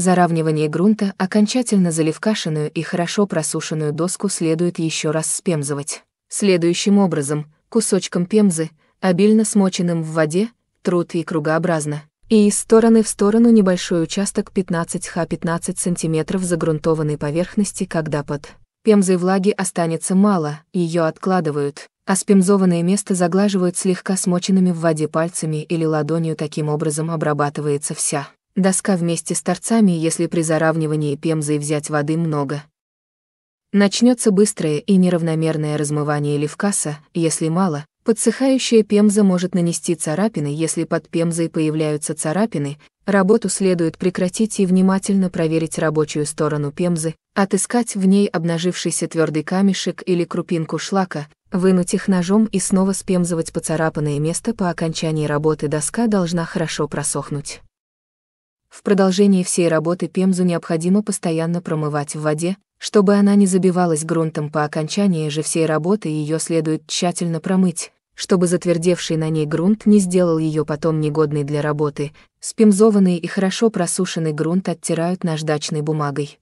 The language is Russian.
Заравнивание грунта, окончательно заливкашенную и хорошо просушенную доску следует еще раз спемзовать Следующим образом, кусочком пемзы, обильно смоченным в воде, труд и кругообразно. И из стороны в сторону небольшой участок 15 х 15 см загрунтованной поверхности, когда под пемзой влаги останется мало, ее откладывают, а спемзованное место заглаживают слегка смоченными в воде пальцами или ладонью таким образом обрабатывается вся Доска вместе с торцами, если при заравнивании пемзой взять воды много. Начнется быстрое и неравномерное размывание левкаса, если мало, подсыхающая пемза может нанести царапины, если под пемзой появляются царапины, работу следует прекратить и внимательно проверить рабочую сторону пемзы, отыскать в ней обнажившийся твердый камешек или крупинку шлака, вынуть их ножом и снова спемзывать поцарапанное место по окончании работы доска должна хорошо просохнуть. В продолжении всей работы пемзу необходимо постоянно промывать в воде, чтобы она не забивалась грунтом по окончании же всей работы ее следует тщательно промыть, чтобы затвердевший на ней грунт не сделал ее потом негодной для работы, спемзованный и хорошо просушенный грунт оттирают наждачной бумагой.